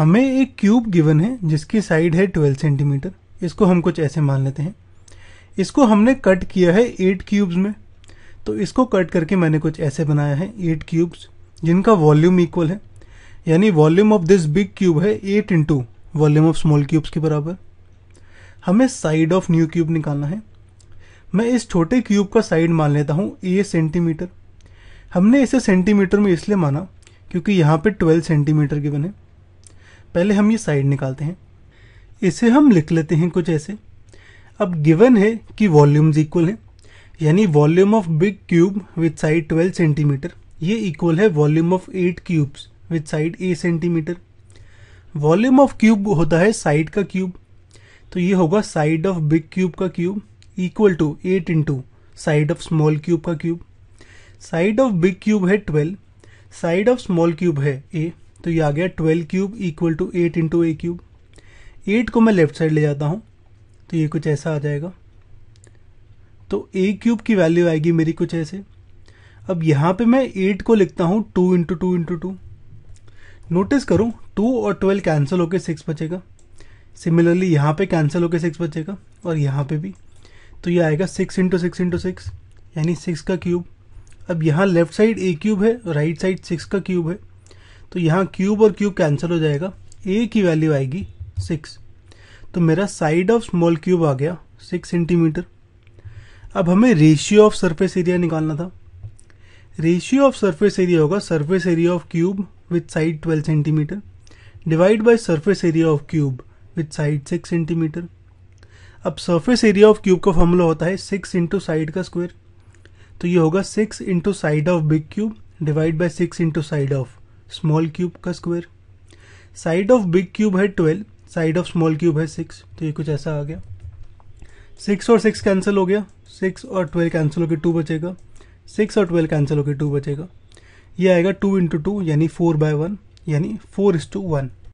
हमें एक cube given है जिसकी साइड है 12 सेंटीमीटर इसको हम कुछ ऐसे मान लेते हैं इसको हमने कट किया है एट क्यूब्स में तो इसको कट करके मैंने कुछ ऐसे बनाया है एट क्यूब्स जिनका वॉल्यूम इक्वल है यानी volume of this big cube है eight into volume of small cubes के बराबर हमें साइड ऑफ न्यू क्यूब निकालना है मैं इस छोटे क्यूब का साइड मान लेता हूँ ए सेंटीमीटर हमने इसे सेंटीमीटर में इसलिए माना क्योंकि यहाँ पे 12 सेंटीमीटर गिवन है पहले हम ये साइड निकालते हैं इसे हम लिख लेते हैं कुछ ऐसे अब गिवन है कि वॉल्यूम्स इक्वल हैं यानी volume of big cube with side 12 centimetre ये इक्वल है volume of eight cubes with side a centimetre volume of cube होता है साइड का क्यूब तो ये होगा साइड ऑफ बिग क्यूब का cube equal to eight into side of small cube का cube side of big cube है twelve side of small cube है ए तो ये आ गया twelve cube equal to eight into a cube eight को मैं लेफ्ट साइड ले जाता हूँ तो ये कुछ ऐसा आ जाएगा तो ए क्यूब की वैल्यू आएगी मेरी कुछ ऐसे अब यहाँ पे मैं एट को लिखता हूँ two into two into two notice करो टू और ट्वेल्व कैंसिल होकर सिक्स बचेगा सिमिलरली यहाँ पे कैंसिल होकर सिक्स बचेगा और यहाँ पे भी तो ये आएगा six into six into six यानी सिक्स का क्यूब अब यहाँ लेफ्ट साइड ए क्यूब है राइट साइड सिक्स का क्यूब है तो यहाँ क्यूब और क्यूब कैंसिल हो जाएगा ए की वैल्यू आएगी सिक्स तो मेरा साइड ऑफ स्मॉल क्यूब आ गया सिक्स सेंटीमीटर अब हमें रेशियो ऑफ सरफेस एरिया निकालना था रेशियो ऑफ सरफेस एरिया होगा surface area of cube with side twelve centimetre divide by surface area of cube with side six centimetre अब surface area of cube का formula होता है six into side का square तो ये होगा six into side of big cube divide by six into side of small cube का square side of big cube है twelve side of small cube है सिक्स तो ये कुछ ऐसा आ गया सिक्स और सिक्स कैंसिल हो गया सिक्स और ट्वेल्व कैंसिल होकर टू बचेगा सिक्स और ट्वेल्व कैंसिल होकर टू बचेगा ये आएगा टू इंटू टू यानी फोर बाय वन यानी फोर इज टू वन